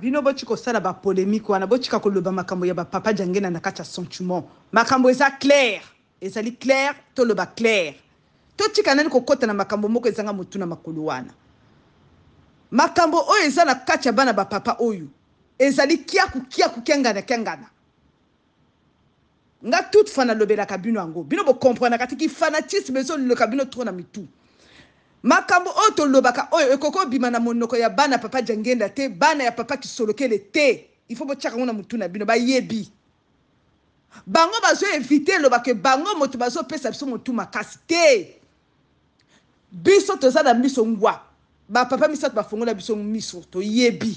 bino botika kosala bapolémike wana botika koloba makambo ya bapapa jangena na kati ya sentiment makambo eza claire ezali claire toloba claire totika nani kokɔta na makambo moko ezanga motu na makolo wana makambo oyo eza na kati ya bana bapapa oyo ezali kiaku kiaku kengana kengana nga toute fois nalobelaka bino yango bino bokomprenaka tiki fanatisme ezoluleka bino tro na mitu makambo oyo tolobaka oyo ekoki obima na monoko ya bana ya papa jangenda te bana ya papa kisolokele te ifo botyaka ngo na motu na bino bayebi bango bazo evite elobaka bango moto bazopesa biso motu makasi te biso toza na miso ngwa bapapa misato bafongola biso miso toyebi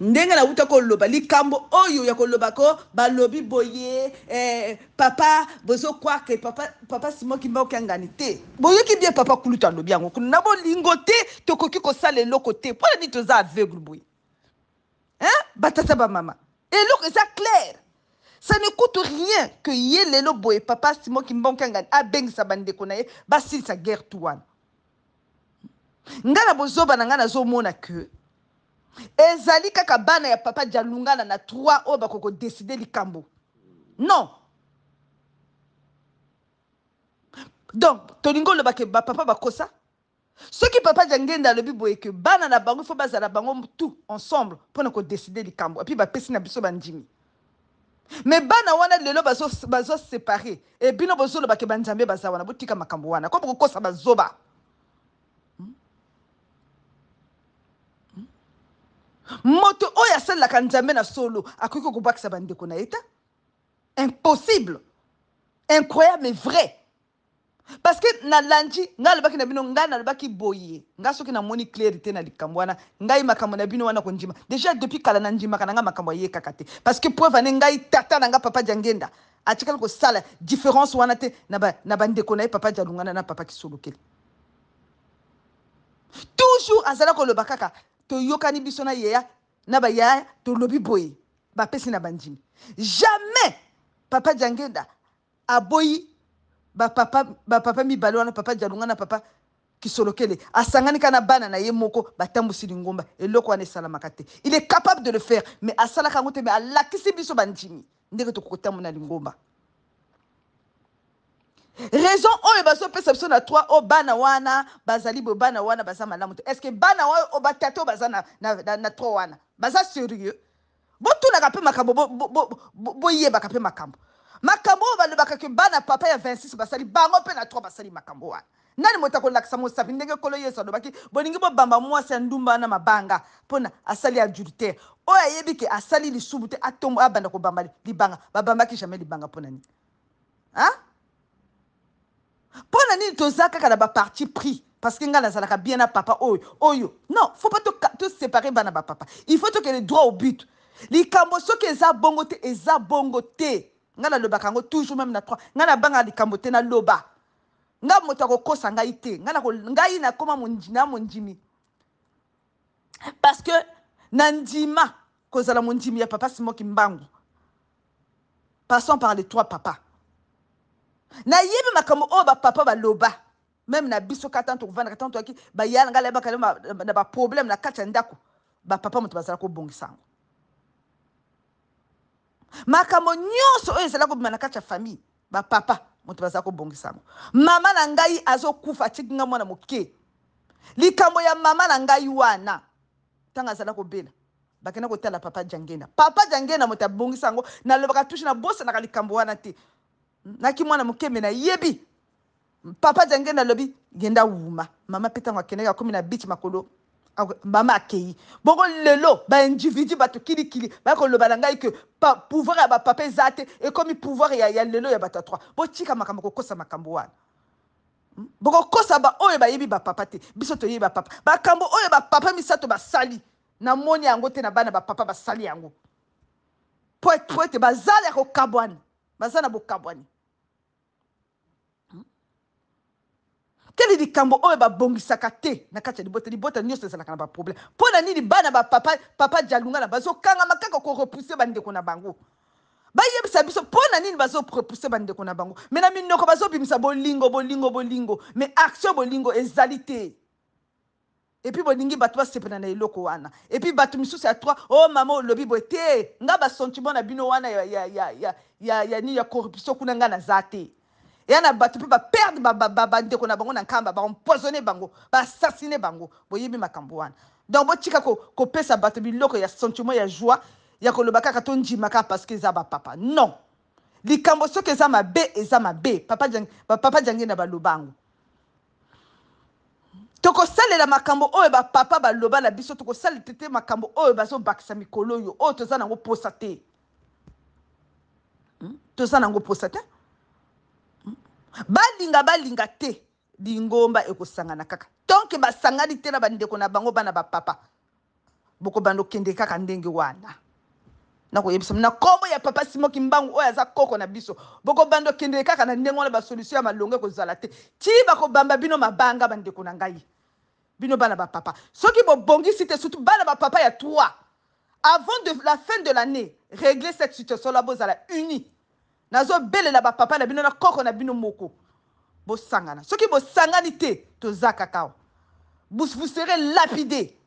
ndenge nauta koloba likambo oyo ya koloba ko balobi boye eh, papa bozokwake papa, papa simon kimba okangani te boyoki bie papa kulutu alobi yango kuna na bolingo te tokoki kosala eloko te mpona nini toza aveugle boye hein? batata bamama eloko eza claire ça ne coûte rien que ye lelo boye papa simon kimba okangani abengisa bandeko na ye basilisa guerre tu wana ngai na bozoba na ngai nazomona ke ezali kaka bana ya papa dialungana na 3 oyo bakoko deside likambo non donc tolingi olobake bapapa bakosa soki papa diangenda alobi boye ke bana na bango ifo bazala bango tout ensemble mpona kodeside likambo epui bapesi na biso bandimi me bana wana lelo bazosepare bazo e bino bozolobake banzambe baza wana botika makambo wana ko bokokosa bazoba moto oyo asalelaka nzambe na solo akoki kobakisa bandeko na ye te impossible incroyable mais vrai parce que nalandi ngai alobaki na bino ngai nalobaki boye ngai soki namoni clarité na likambo wana ngai makambo na bino wana kondima déjà depuis kala nandimaka na ngai makambo ayekaka te parce que preuve ane ngai tata na ngai papa diangenda atikali kosala différence wana te na bandeko na ye papa dialungana na papa kisolokeli toujours azala koloba kaka toyokani biso na yeya na bayaya tolobi boye bapesi na bandimi jamais papa jangenda aboyi bapapa bapapa mibale wana papa jalunga na papa kisolokele asangani kana bana na ye moko batambusili ngomba eloko wana esalamaka te il est capable de le faire mais asalaka yango te mais alakisi biso bandimi ndenge tokokotambo na lingomba raison oyo bazopesa biso na trois oyo oh, bana wana bazali boye bana wana baza malamu te est ce que bana oyo oyo oh, batata oyo baza na, na, na, na trois wana baza sérieux botunaka mpe makambo boyebaka mpe makambo makambo oyo balobaka ke bana papa ya 26 basali bango mpe na 3 basali makambo wana nani moto akolakisa mosapi ndenge kolo yesu alobaki bolingi bobamba mwasi ya ndumba na mabanga mpona asali adultère oyo ayebi ke asali lisumu te atombo abanda kobamba libanga babambaki jamai libanga mpo na nini c'est-à-dire toza kaka na baparti pris parce que nga nazalaka bien na papa oyo oyo non faut pas toséparer bana papa il faut que le droit au but likambo soki ke za te eza bongo te nga nalobaka toujours même na trois nga nabangaka likambo te naloba nga moto akokosa ngai te ngai nakóma na mondimi parce que nandima ndima kozala mondimi ya papa simoki mbangu passons par les trois papas nayebi makambo oyo bapapa baloba meme na biso kaka tanto kovanda kaka tanto yaki bayala ngai layebaka na baproblème na kati ya ndako bapapa moto bazala kobongisa yango makambo nyonso oyo ezala kobima na kati ya famille bapapa moto bazala kobongisa yango mama na ngai azokufa atiki nga mwana moke likambo ya mama na ngai wana ntango azala kobela bakenda kotala papa jangena papa jangena moto abongisa yango nalobaka tushe nabosanaka likambo wana te naki mwana mokeme nayebi papa jange nalobi genda wuma mama mpe ntango akendaki akomi na biki makolo mama akei bongo lelo baindividu bato kilikili baya koloba na ngai ke pouvoir ya bapapa eza te ekomi pouvoir ya, ya lelo ya bato ya trois botika makambo kokosa makambo wana hmm? bokokosa baoyo bayebi bapapa te biso toyebi bapapa makambo oyo bapapa misato basali namoni yango te na bana bapapa basali yango po ete bazala ya kokabwani baza na bokabwani teli likambo oyo babongisaka te na kati ya libota libota nyonso ezalaka na baproblème mpo na nini bana bapapa papa jalungana bazokangama kaka korepuse bandeko na bango bayebisa biso mpo na nini bazorepuse bandeko na bango me na minoko bazobimisa bolingo bolingo bolingo me action bolingo ezali te epuis bolingi bato basepela na eloko wana epuis bato misusu ya trois o oh, mama olobi boye te nga basentiment na bino wana ya, ya, ya, ya, ya, ya, ya, ya corruption kuna nga naza te eya na bato mpe baperdre bandeko na bango na nkamba baempoisonne bango baasasine bango boyebi makambo wana donc botika kopesa bato biloko ya sentiment ya joie ya koloba kaka tondima kaka parceke eza bapapa non likambo soki eza mabe eza mabe papa jange na baloba yango tokosalela makambo oyo bapapa baloba na biso tokosalela tete makambo oyo bazobakisa mikolo oyo oyo oh, toza nango mposa te hmm? toza nango mposa te balinga balinga te lingomba ekosangana kaka tonke basangani te na bandeko na bango bana bapapa bokobanda okende kaka ndenge wana nakoyebisa na nkombo ya papa simoki mbangu oyo aza koko na biso bokobanda okendele kaka na ndenge wana basolution ya malongo ekozala te ti bakobamba bino mabanga bandeko na ngai bino bana bapapa soki bobongisi te surtout bana bapapa ya toi avant de la fin de l'année régler cette situation la bozala unis nazobelela bapapa na bino na koko na bino moko bosangana soki bosangani te toza kaka vous serez lapidé